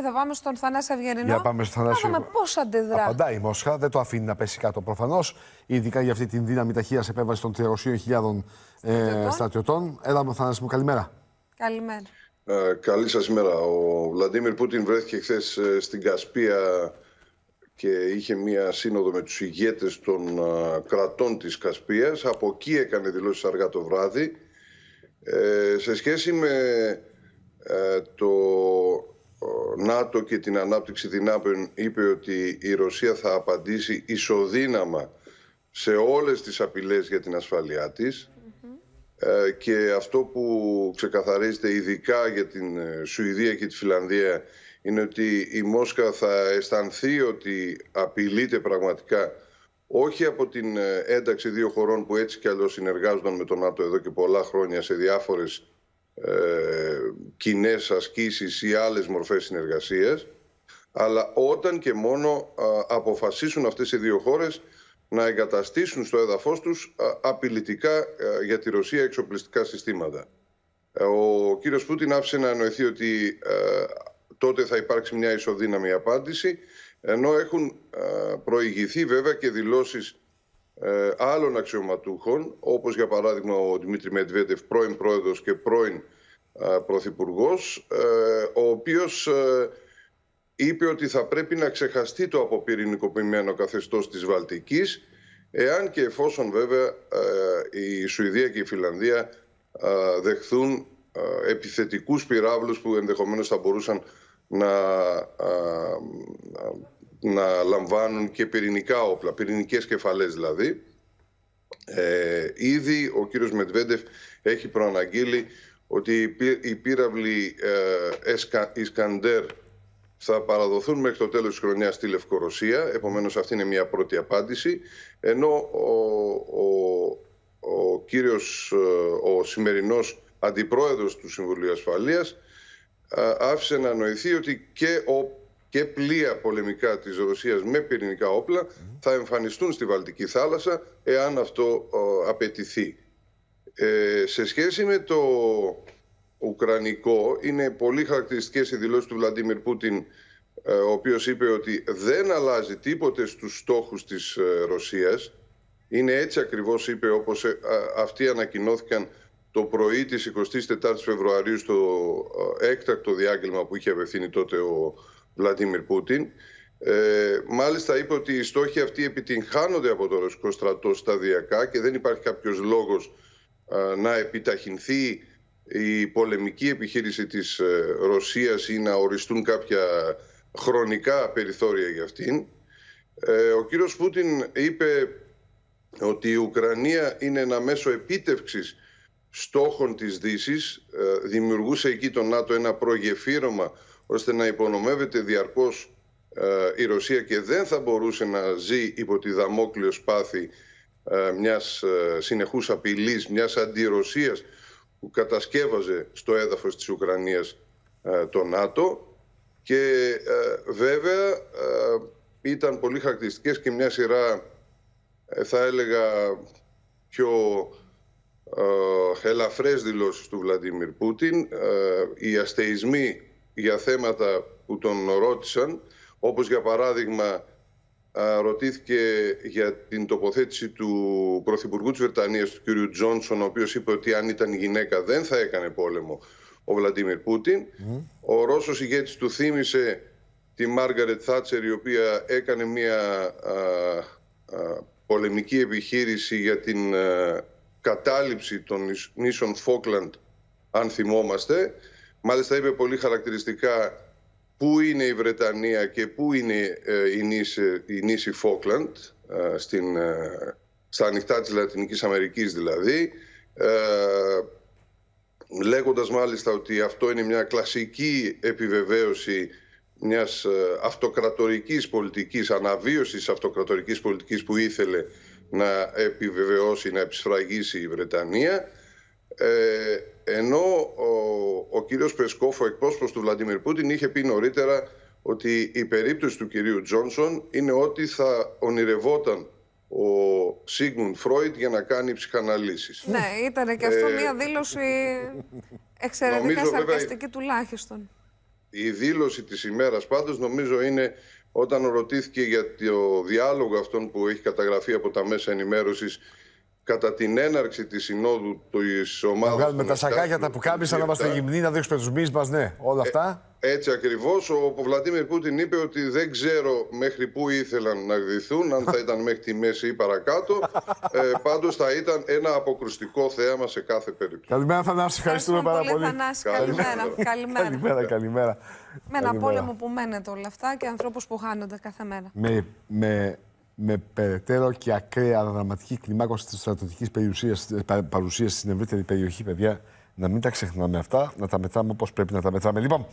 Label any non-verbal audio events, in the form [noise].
και θα πάμε στον Θανάση Αυγερινό. Για πάμε στον Θανάση. Να πώς αντιδρά. Απαντάει η Μόσχα, δεν το αφήνει να πέσει κάτω προφανώς. Ειδικά για αυτή την δύναμη ταχείας επέμβασης των 300.000 ε, στρατιωτών. Έλα μου, Θανάση μου, καλημέρα. Καλημέρα. Ε, καλή σας ημέρα. Ο Βλαντίμιρ Πούτιν βρέθηκε χθες ε, στην Κασπία και είχε μία σύνοδο με τους ηγέτες των ε, κρατών της Κασπίας. Από εκεί έκανε δηλώσεις αργά το βράδυ. Ε, σε σχέση με ε, το ΝΑΤΟ και την ανάπτυξη δυνάμεων είπε ότι η Ρωσία θα απαντήσει ισοδύναμα σε όλες τις απειλές για την ασφαλειά της ε, και αυτό που ξεκαθαρίζεται ειδικά για την ε, Σουηδία και τη Φιλανδία είναι ότι η Μόσχα θα αισθανθεί ότι απειλείται πραγματικά όχι από την ε, ένταξη δύο χωρών που έτσι κι αλλιώς συνεργάζονταν με τον ΝΑΤΟ εδώ και πολλά χρόνια σε διάφορες ε, κοινές ασκήσεις ή άλλες μορφές συνεργασίας αλλά όταν και μόνο αποφασίσουν αυτές οι δύο χώρες να εγκαταστήσουν στο έδαφος τους απειλητικά ε, για τη Ρωσία εξοπλιστικά συστήματα. Ε, ο κύριος Πούτιν άφησε να εννοηθεί ότι τότε θα υπάρξει μια ισοδύναμη απάντηση ενώ έχουν προηγηθεί βέβαια και δηλώσεις ε, άλλων αξιωματούχων, όπως για παράδειγμα ο Δημήτρη Μετβέντεφ, πρώην πρόεδρος και πρώην ε, ε ο οποίος ε, είπε ότι θα πρέπει να ξεχαστεί το αποπυρηνικοποιημένο καθεστώς της Βαλτικής, εάν και εφόσον βέβαια η Σουηδία και η Φιλανδία δεχθούν επιθετικούς πυράβλους που ενδεχομένως θα μπορούσαν να να λαμβάνουν και πυρηνικά όπλα, πυρηνικές κεφαλές δηλαδή. Ε, ήδη ο κύριος Μετβέντεφ έχει προαναγγείλει ότι οι πύραυλοι ε, Ισκαντέρ θα παραδοθούν μέχρι το τέλος της χρονιάς στη Λευκορωσία, επομένως αυτή είναι μια πρώτη απάντηση, ενώ ο, ο, ο κύριος, ε, ο σημερινός αντιπρόεδρος του Συμβουλίου Ασφαλείας ε, άφησε να νοηθεί ότι και ο και πλοία πολεμικά της Ρωσίας με πυρηνικά όπλα θα εμφανιστούν στη Βαλτική θάλασσα εάν αυτό απαιτηθεί. Ε, σε σχέση με το Ουκρανικό είναι πολύ χαρακτηριστικές οι δηλώσεις του Βλαντίμιρ Πούτιν ε, ο οποίος είπε ότι δεν αλλάζει τίποτε στους στόχους της ε, Ρωσίας. Είναι έτσι ακριβώς είπε όπως αυτοί ανακοινώθηκαν το πρωί της 24ης Φεβρουαρίου στο έκτακτο διάγγελμα που είχε απευθύνει τότε ο Βλαντίμιρ Πούτιν. Ε, μάλιστα είπε ότι οι στόχοι αυτοί επιτυγχάνονται από το ρωσικό στρατό σταδιακά και δεν υπάρχει κάποιος λόγος να επιταχυνθεί η πολεμική επιχείρηση της ε, Ρωσίας ή να οριστούν κάποια χρονικά περιθώρια για αυτήν. Ε, ο κύριος Πούτιν είπε ότι η Ουκρανία είναι ένα μέσο επίτευξης στόχων της δύσης, ε, δημιουργούσε εκεί το ΝΑΤΟ ένα προγεφύρωμα ώστε να υπονομεύεται διαρκώς ε, η Ρωσία και δεν θα μπορούσε να ζει υπό τη δαμόκλειο σπάθη ε, μιας συνεχούς απειλής, μιας αντιρωσίας που κατασκεύαζε στο έδαφος της Ουκρανίας το ΝΑΤΟ και βέβαια ήταν πολύ χαρακτηριστικές και μια σειρά θα έλεγα πιο ε, ελαφρές δηλώσεις του Βλαντίμιρ Πούτιν, ε, οι αστεισμοί για θέματα που τον ρώτησαν, όπως για παράδειγμα ε, ρωτήθηκε για την τοποθέτηση του Πρωθυπουργού της Βρετανίας, του κ. Τζόνσον, ο οποίος είπε ότι αν ήταν γυναίκα δεν θα έκανε πόλεμο ο Βλαντίμιρ Πούτιν. Ο Ρώσος ηγέτης του θύμισε τη Μάργαρετ Θάτσερ, η οποία έκανε μια α, πολεμική επιχείρηση για την κατάληψη των νήσων Φόκλαντ, αν θυμόμαστε. Μάλιστα είπε πολύ χαρακτηριστικά πού είναι η Βρετανία και πού είναι ε, η νήση, η νήση Φόκλαντ, ε, στην, ε, στα ανοιχτά της Λατινικής Αμερικής δηλαδή, λέγοντας μάλιστα ότι αυτό είναι μια κλασική επιβεβαίωση μιας αυτοκρατορικής πολιτικής, αναβίωσης αυτοκρατορικής πολιτικής που ήθελε να επιβεβαιώσει, να επισφραγίσει η Βρετανία. Ε, ενώ ο, ο κύριος Πεσκόφ, ο εκπρόσωπος του Βλαντιμίρ Πούτιν, είχε πει νωρίτερα ότι η περίπτωση του κυρίου Τζόνσον είναι ότι θα ονειρευόταν ο Σίγμουν Φρόιτ για να κάνει ψυχαναλύσεις. Ναι, ήταν και αυτό ε, μια δήλωση εξαιρετικά νομίζω, σαρκαστική τουλάχιστον. Η δήλωση της ημέρας πάντως νομίζω είναι όταν ρωτήθηκε για το διάλογο αυτόν που έχει καταγραφεί από τα μέσα ενημέρωσης κατά την έναρξη της συνόδου της ομάδας. Να βγάλουμε τα σακάκια τα που κάμισαν, να είμαστε γυμνοί, να δείξουμε τους μύε μας, ναι, όλα ε, αυτά. έτσι ακριβώς. Ο Βλαντίμιρ Πούτιν είπε ότι δεν ξέρω μέχρι πού ήθελαν να γδυθούν, αν θα ήταν μέχρι τη μέση ή παρακάτω. [laughs] ε, Πάντως θα ήταν ένα αποκρουστικό θέαμα σε κάθε περίπτωση. Καλημέρα, Θανάση. Ευχαριστούμε πάρα πολύ. καλημέρα. [laughs] καλημέρα. καλημέρα, καλημέρα. Με ένα πόλεμο που μένετε όλα αυτά και ανθρώπους που χάνονται κάθε μέρα. Με, με με περαιτέρω και ακραία δραματική κλιμάκωση της στρατιωτικής ε, παρουσίας στην ευρύτερη περιοχή, παιδιά. Να μην τα ξεχνάμε αυτά, να τα μετράμε όπως πρέπει να τα μετράμε. Λοιπόν,